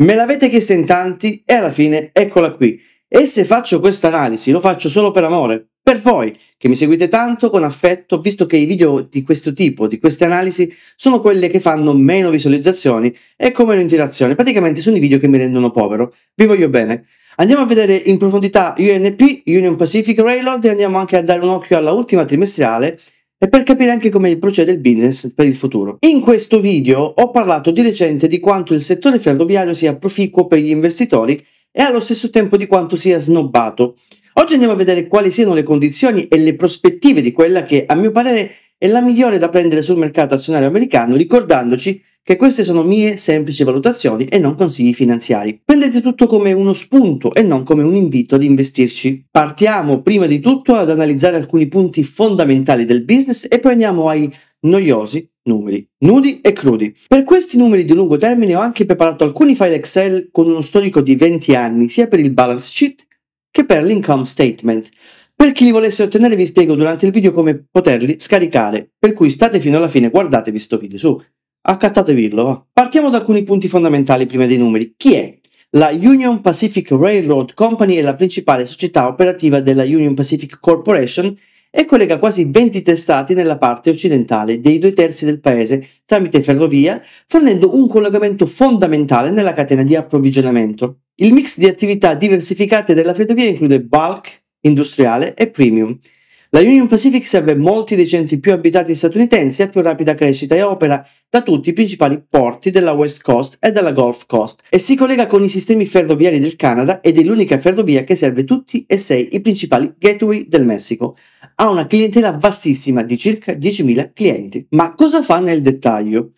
Me l'avete chiesto in tanti e alla fine eccola qui. E se faccio questa analisi lo faccio solo per amore, per voi che mi seguite tanto con affetto, visto che i video di questo tipo, di queste analisi, sono quelle che fanno meno visualizzazioni e con meno interazione. Praticamente sono i video che mi rendono povero. Vi voglio bene. Andiamo a vedere in profondità UNP, Union Pacific Railroad, e andiamo anche a dare un occhio alla ultima trimestrale e per capire anche come procede il business per il futuro. In questo video ho parlato di recente di quanto il settore ferroviario sia proficuo per gli investitori e allo stesso tempo di quanto sia snobbato. Oggi andiamo a vedere quali siano le condizioni e le prospettive di quella che, a mio parere, è la migliore da prendere sul mercato azionario americano, ricordandoci che queste sono mie semplici valutazioni e non consigli finanziari. Prendete tutto come uno spunto e non come un invito ad investirci. Partiamo prima di tutto ad analizzare alcuni punti fondamentali del business e poi andiamo ai noiosi numeri, nudi e crudi. Per questi numeri di lungo termine ho anche preparato alcuni file Excel con uno storico di 20 anni, sia per il balance sheet che per l'income statement. Per chi li volesse ottenere vi spiego durante il video come poterli scaricare, per cui state fino alla fine, guardatevi sto video su accattatevillo. Va. Partiamo da alcuni punti fondamentali prima dei numeri. Chi è? La Union Pacific Railroad Company è la principale società operativa della Union Pacific Corporation e collega quasi 20 testati nella parte occidentale dei due terzi del paese tramite ferrovia, fornendo un collegamento fondamentale nella catena di approvvigionamento. Il mix di attività diversificate della ferrovia include bulk, industriale e premium. La Union Pacific serve molti dei centri più abitati statunitensi a più rapida crescita e opera da tutti i principali porti della West Coast e della Gulf Coast e si collega con i sistemi ferroviari del Canada ed è l'unica ferrovia che serve tutti e sei i principali gateway del Messico. Ha una clientela vastissima di circa 10.000 clienti. Ma cosa fa nel dettaglio?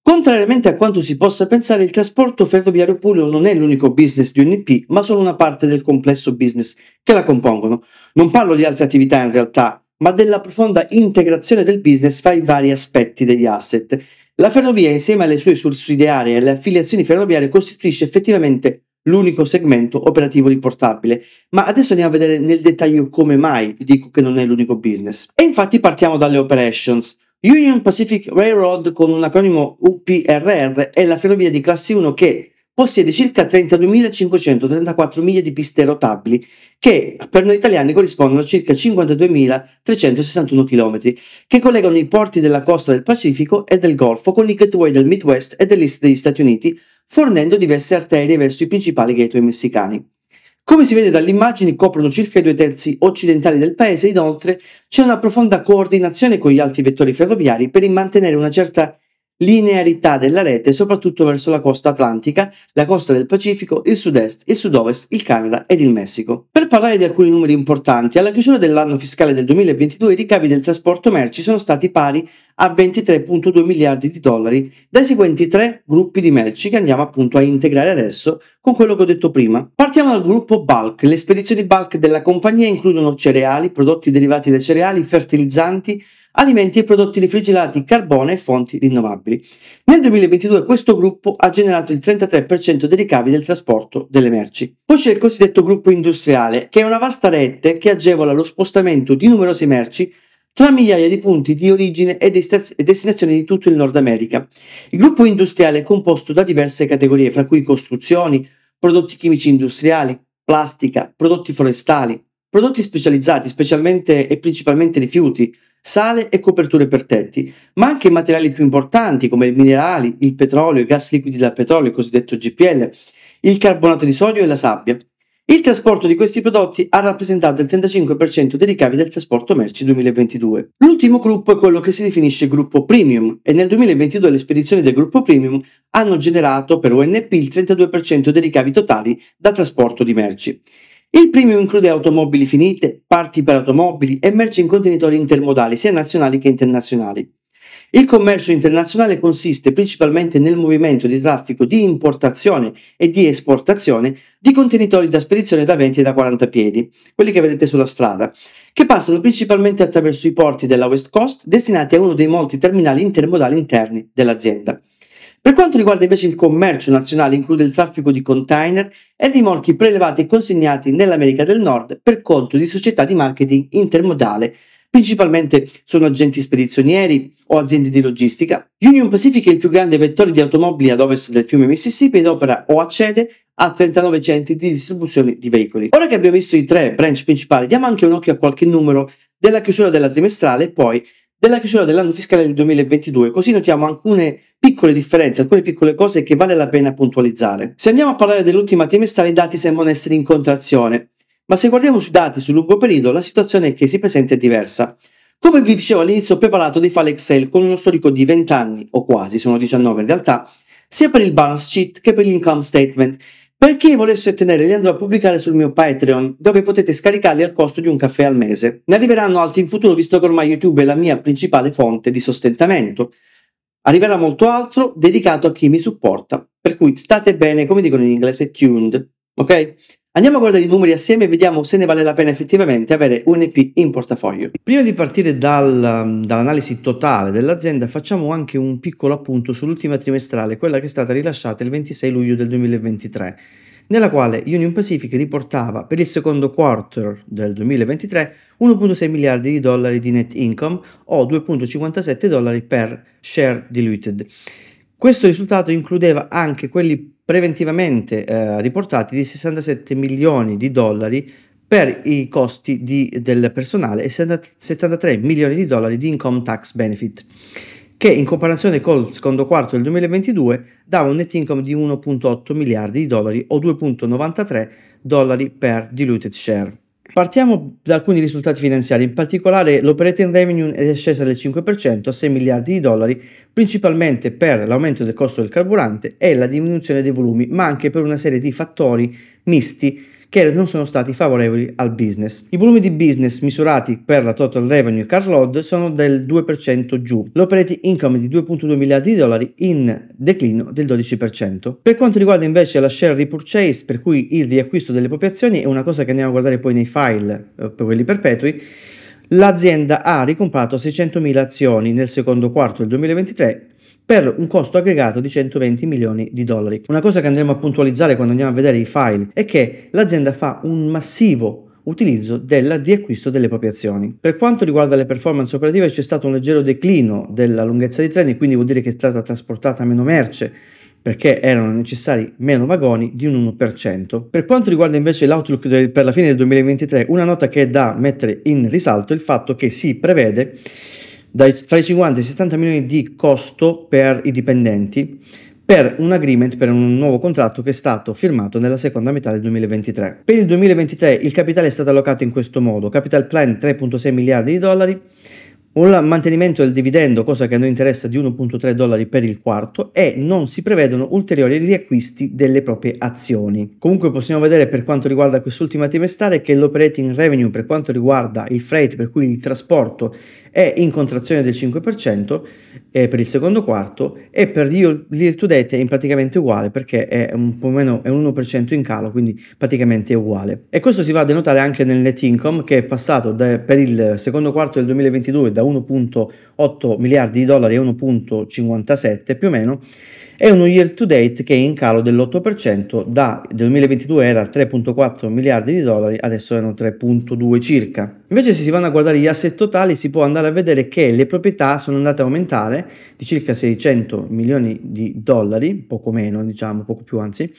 Contrariamente a quanto si possa pensare, il trasporto ferroviario puro non è l'unico business di UNP, ma solo una parte del complesso business che la compongono. Non parlo di altre attività in realtà, ma della profonda integrazione del business fra i vari aspetti degli asset. La ferrovia, insieme alle sue sussidiarie e alle affiliazioni ferroviarie, costituisce effettivamente l'unico segmento operativo riportabile, ma adesso andiamo a vedere nel dettaglio come mai dico che non è l'unico business. E infatti partiamo dalle operations. Union Pacific Railroad con un acronimo UPRR è la ferrovia di classe 1 che possiede circa 32.534 miglia di piste rotabili che per noi italiani corrispondono a circa 52.361 km, che collegano i porti della costa del Pacifico e del Golfo con i gateway del Midwest e dell'Est degli Stati Uniti, fornendo diverse arterie verso i principali gateway messicani. Come si vede dalle immagini, coprono circa i due terzi occidentali del paese, inoltre c'è una profonda coordinazione con gli altri vettori ferroviari per mantenere una certa linearità della rete soprattutto verso la costa atlantica, la costa del Pacifico, il sud-est, il sud-ovest, il Canada ed il Messico. Per parlare di alcuni numeri importanti, alla chiusura dell'anno fiscale del 2022 i ricavi del trasporto merci sono stati pari a 23.2 miliardi di dollari dai seguenti tre gruppi di merci che andiamo appunto a integrare adesso con quello che ho detto prima. Partiamo dal gruppo bulk. Le spedizioni bulk della compagnia includono cereali, prodotti derivati dai cereali, fertilizzanti, alimenti e prodotti refrigerati, carbone e fonti rinnovabili. Nel 2022 questo gruppo ha generato il 33% dei ricavi del trasporto delle merci. Poi c'è il cosiddetto gruppo industriale, che è una vasta rete che agevola lo spostamento di numerose merci tra migliaia di punti di origine e destinazioni di tutto il Nord America. Il gruppo industriale è composto da diverse categorie, fra cui costruzioni, prodotti chimici industriali, plastica, prodotti forestali, prodotti specializzati, specialmente e principalmente rifiuti, sale e coperture per tetti, ma anche materiali più importanti come i minerali, il petrolio, i gas liquidi da petrolio, il cosiddetto GPL, il carbonato di sodio e la sabbia. Il trasporto di questi prodotti ha rappresentato il 35% dei ricavi del trasporto merci 2022. L'ultimo gruppo è quello che si definisce gruppo premium e nel 2022 le spedizioni del gruppo premium hanno generato per UNP il 32% dei ricavi totali da trasporto di merci. Il premium include automobili finite, parti per automobili e merci in contenitori intermodali sia nazionali che internazionali. Il commercio internazionale consiste principalmente nel movimento di traffico di importazione e di esportazione di contenitori da spedizione da 20 e da 40 piedi, quelli che vedete sulla strada, che passano principalmente attraverso i porti della West Coast destinati a uno dei molti terminali intermodali interni dell'azienda. Per quanto riguarda invece il commercio nazionale, include il traffico di container e rimorchi prelevati e consegnati nell'America del Nord per conto di società di marketing intermodale. Principalmente sono agenti spedizionieri o aziende di logistica. Union Pacific è il più grande vettore di automobili ad ovest del fiume Mississippi ed opera o accede a 39 centri di distribuzione di veicoli. Ora che abbiamo visto i tre branch principali, diamo anche un occhio a qualche numero della chiusura della trimestrale e poi della chiusura dell'anno fiscale del 2022, così notiamo alcune piccole differenze, alcune piccole cose che vale la pena puntualizzare. Se andiamo a parlare dell'ultima trimestrale, i dati sembrano essere in contrazione, ma se guardiamo sui dati sul lungo periodo, la situazione che si presenta è diversa. Come vi dicevo all'inizio, ho preparato dei file Excel con uno storico di 20 anni, o quasi, sono 19 in realtà, sia per il balance sheet che per l'income statement. Per chi volesse ottenere li andrò a pubblicare sul mio Patreon, dove potete scaricarli al costo di un caffè al mese. Ne arriveranno altri in futuro, visto che ormai YouTube è la mia principale fonte di sostentamento. Arriverà molto altro dedicato a chi mi supporta, per cui state bene, come dicono in inglese, tuned, ok? Andiamo a guardare i numeri assieme e vediamo se ne vale la pena effettivamente avere un EP in portafoglio. Prima di partire dal, dall'analisi totale dell'azienda facciamo anche un piccolo appunto sull'ultima trimestrale, quella che è stata rilasciata il 26 luglio del 2023 nella quale Union Pacific riportava per il secondo quarter del 2023 1.6 miliardi di dollari di net income o 2.57 dollari per share diluted. Questo risultato includeva anche quelli preventivamente eh, riportati di 67 milioni di dollari per i costi di, del personale e 73 milioni di dollari di income tax benefit che in comparazione col secondo quarto del 2022 dava un net income di 1.8 miliardi di dollari o 2.93 dollari per diluted share. Partiamo da alcuni risultati finanziari, in particolare l'operating revenue è scesa del 5% a 6 miliardi di dollari, principalmente per l'aumento del costo del carburante e la diminuzione dei volumi, ma anche per una serie di fattori misti che non sono stati favorevoli al business. I volumi di business misurati per la total revenue car load sono del 2% giù, l'operating income di 2.2 miliardi di dollari in declino del 12%. Per quanto riguarda invece la share repurchase, per cui il riacquisto delle proprie azioni è una cosa che andiamo a guardare poi nei file eh, per quelli perpetui, L'azienda ha ricomprato 600.000 azioni nel secondo quarto del 2023 per un costo aggregato di 120 milioni di dollari. Una cosa che andremo a puntualizzare quando andiamo a vedere i file è che l'azienda fa un massivo utilizzo della di acquisto delle proprie azioni. Per quanto riguarda le performance operative c'è stato un leggero declino della lunghezza dei treni, quindi vuol dire che è stata trasportata meno merce perché erano necessari meno vagoni di un 1%. Per quanto riguarda invece l'outlook del, per la fine del 2023, una nota che è da mettere in risalto è il fatto che si prevede dai, tra i 50 e i 70 milioni di costo per i dipendenti per un agreement, per un nuovo contratto che è stato firmato nella seconda metà del 2023. Per il 2023 il capitale è stato allocato in questo modo, capital plan 3.6 miliardi di dollari, un mantenimento del dividendo, cosa che a noi interessa, di 1.3 dollari per il quarto e non si prevedono ulteriori riacquisti delle proprie azioni. Comunque possiamo vedere per quanto riguarda quest'ultima trimestrale che l'operating revenue per quanto riguarda il freight, per cui il trasporto, è in contrazione del 5% eh, per il secondo quarto e per l'year to date è praticamente uguale perché è un po' meno è un 1% in calo, quindi praticamente è uguale. E questo si va a denotare anche nel net income che è passato da, per il secondo quarto del 2022 da 1.8 miliardi di dollari a 1.57 più o meno, è uno year to date che è in calo dell'8%, da 2022 era 3.4 miliardi di dollari, adesso erano 3.2 circa. Invece se si vanno a guardare gli asset totali si può andare a vedere che le proprietà sono andate a aumentare di circa 600 milioni di dollari, poco meno diciamo, poco più anzi,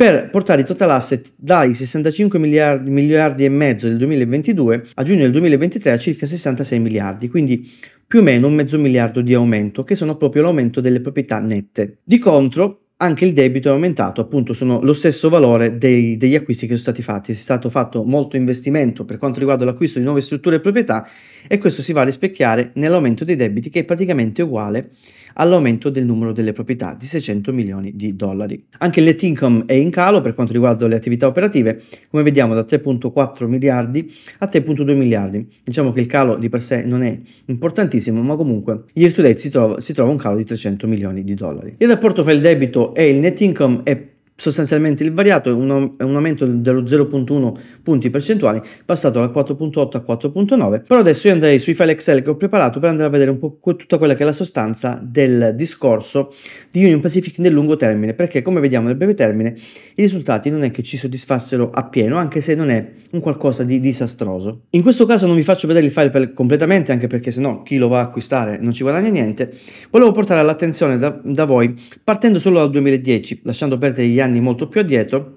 per portare i total asset dai 65 miliardi, miliardi e mezzo del 2022 a giugno del 2023 a circa 66 miliardi, quindi più o meno un mezzo miliardo di aumento, che sono proprio l'aumento delle proprietà nette. Di contro, anche il debito è aumentato, appunto sono lo stesso valore dei, degli acquisti che sono stati fatti, è stato fatto molto investimento per quanto riguarda l'acquisto di nuove strutture e proprietà e questo si va a rispecchiare nell'aumento dei debiti che è praticamente uguale all'aumento del numero delle proprietà di 600 milioni di dollari. Anche il net income è in calo per quanto riguarda le attività operative, come vediamo da 3.4 miliardi a 3.2 miliardi. Diciamo che il calo di per sé non è importantissimo, ma comunque year to date si trova, si trova un calo di 300 milioni di dollari. Il rapporto fra il debito e il net income è Sostanzialmente il variato è un, è un aumento dello 0.1 punti percentuali, passato da 4.8 a 4.9, però adesso io andrei sui file Excel che ho preparato per andare a vedere un po' tutta quella che è la sostanza del discorso di Union Pacific nel lungo termine, perché come vediamo nel breve termine i risultati non è che ci soddisfassero appieno, anche se non è un qualcosa di disastroso. In questo caso non vi faccio vedere il file per, completamente, anche perché sennò chi lo va a acquistare non ci guadagna niente. Volevo portare all'attenzione da, da voi, partendo solo dal 2010, lasciando perdere gli anni anni molto più addietro,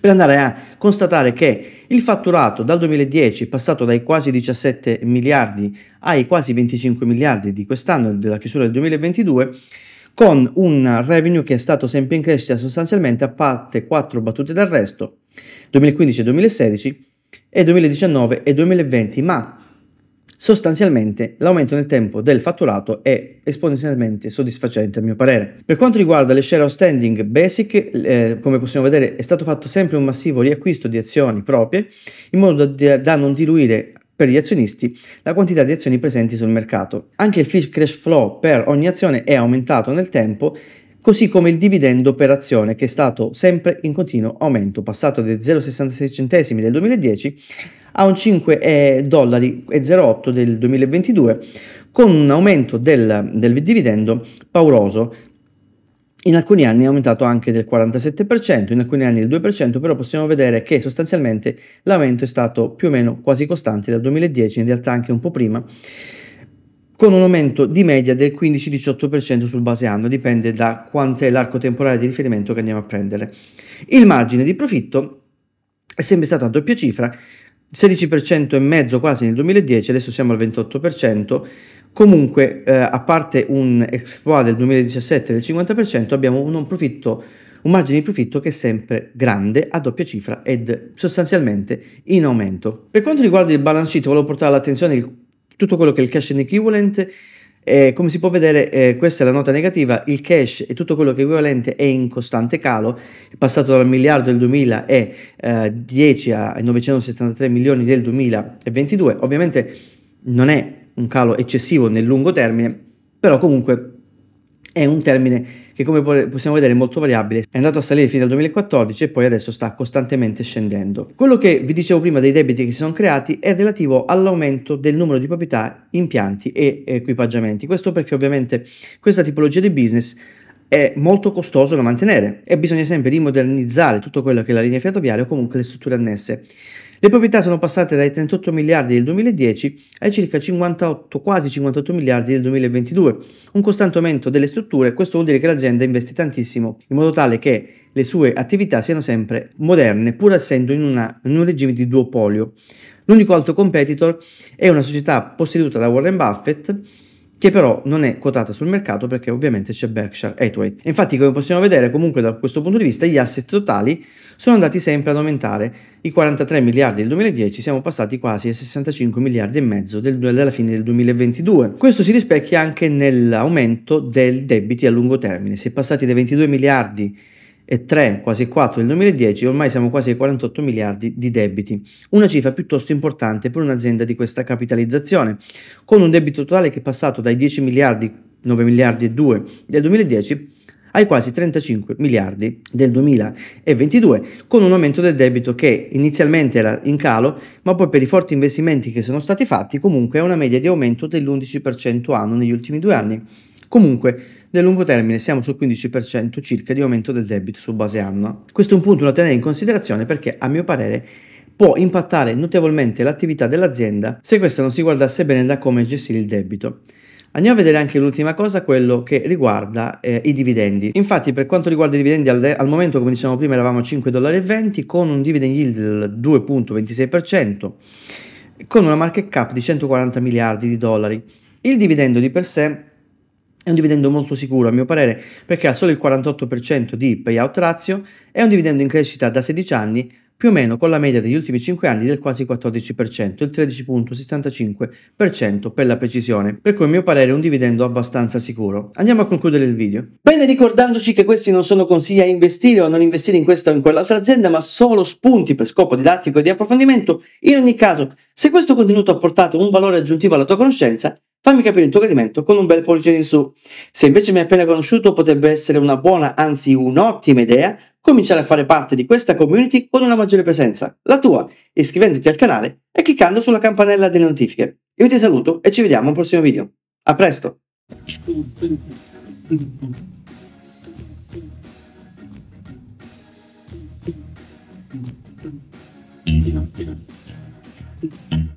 per andare a constatare che il fatturato dal 2010 è passato dai quasi 17 miliardi ai quasi 25 miliardi di quest'anno, della chiusura del 2022, con un revenue che è stato sempre in crescita sostanzialmente a parte quattro battute d'arresto 2015 e 2016 e 2019 e 2020, ma Sostanzialmente l'aumento nel tempo del fatturato è esponenzialmente soddisfacente a mio parere. Per quanto riguarda le share outstanding basic, eh, come possiamo vedere è stato fatto sempre un massivo riacquisto di azioni proprie in modo da, da non diluire per gli azionisti la quantità di azioni presenti sul mercato. Anche il free cash flow per ogni azione è aumentato nel tempo così come il dividendo per azione che è stato sempre in continuo aumento, passato dai 0,66 centesimi del 2010 a un 5,08 eh, dollari del 2022 con un aumento del, del dividendo pauroso in alcuni anni è aumentato anche del 47%, in alcuni anni del 2%, però possiamo vedere che sostanzialmente l'aumento è stato più o meno quasi costante dal 2010, in realtà anche un po' prima, con un aumento di media del 15-18% sul base anno, dipende da quanto è l'arco temporale di riferimento che andiamo a prendere. Il margine di profitto è sempre stato a doppia cifra 16% e mezzo quasi nel 2010, adesso siamo al 28%, comunque eh, a parte un exploit del 2017 del 50% abbiamo un, profitto, un margine di profitto che è sempre grande, a doppia cifra ed sostanzialmente in aumento. Per quanto riguarda il balance sheet, volevo portare all'attenzione il, tutto quello che è il cash and equivalent, eh, come si può vedere, eh, questa è la nota negativa, il cash e tutto quello che è equivalente è in costante calo, è passato dal miliardo del 2010 ai 973 milioni del 2022, ovviamente non è un calo eccessivo nel lungo termine, però comunque è un termine che come possiamo vedere è molto variabile, è andato a salire fino al 2014 e poi adesso sta costantemente scendendo. Quello che vi dicevo prima dei debiti che si sono creati è relativo all'aumento del numero di proprietà, impianti e equipaggiamenti. Questo perché ovviamente questa tipologia di business è molto costoso da mantenere e bisogna sempre rimodernizzare tutto quello che è la linea ferroviaria o comunque le strutture annesse. Le proprietà sono passate dai 38 miliardi del 2010 ai circa 58, quasi 58 miliardi del 2022. Un costante aumento delle strutture, questo vuol dire che l'azienda investe tantissimo, in modo tale che le sue attività siano sempre moderne, pur essendo in, una, in un regime di duopolio. L'unico altro competitor è una società posseduta da Warren Buffett, che però non è quotata sul mercato perché ovviamente c'è Berkshire Hathaway. infatti come possiamo vedere comunque da questo punto di vista gli asset totali sono andati sempre ad aumentare, i 43 miliardi del 2010 siamo passati quasi ai 65 miliardi e mezzo del, della fine del 2022. Questo si rispecchia anche nell'aumento dei debiti a lungo termine, si è passati dai 22 miliardi e 3, quasi 4 del 2010, ormai siamo quasi ai 48 miliardi di debiti, una cifra piuttosto importante per un'azienda di questa capitalizzazione, con un debito totale che è passato dai 10 miliardi, 9 miliardi e 2 del 2010 ai quasi 35 miliardi del 2022, con un aumento del debito che inizialmente era in calo, ma poi per i forti investimenti che sono stati fatti comunque è una media di aumento dell'11% anno negli ultimi due anni. Comunque, nel lungo termine siamo sul 15% circa di aumento del debito su base annua. Questo è un punto da tenere in considerazione perché a mio parere può impattare notevolmente l'attività dell'azienda se questa non si guardasse bene da come gestire il debito. Andiamo a vedere anche l'ultima cosa, quello che riguarda eh, i dividendi. Infatti per quanto riguarda i dividendi al, de- al momento, come dicevamo prima, eravamo a 5,20 dollari con un dividend yield del 2.26%, con una market cap di 140 miliardi di dollari. Il dividendo di per sé è un dividendo molto sicuro a mio parere perché ha solo il 48% di payout ratio, è un dividendo in crescita da 16 anni, più o meno con la media degli ultimi 5 anni del quasi 14%, il 13.75% per la precisione, per cui a mio parere è un dividendo abbastanza sicuro. Andiamo a concludere il video. Bene, ricordandoci che questi non sono consigli a investire o a non investire in questa o in quell'altra azienda, ma solo spunti per scopo didattico e di approfondimento, in ogni caso, se questo contenuto ha portato un valore aggiuntivo alla tua conoscenza, Fammi capire il tuo gradimento con un bel pollice in su. Se invece mi hai appena conosciuto potrebbe essere una buona, anzi un'ottima idea, cominciare a fare parte di questa community con una maggiore presenza, la tua, iscrivendoti al canale e cliccando sulla campanella delle notifiche. Io ti saluto e ci vediamo al prossimo video. A presto! Thank you.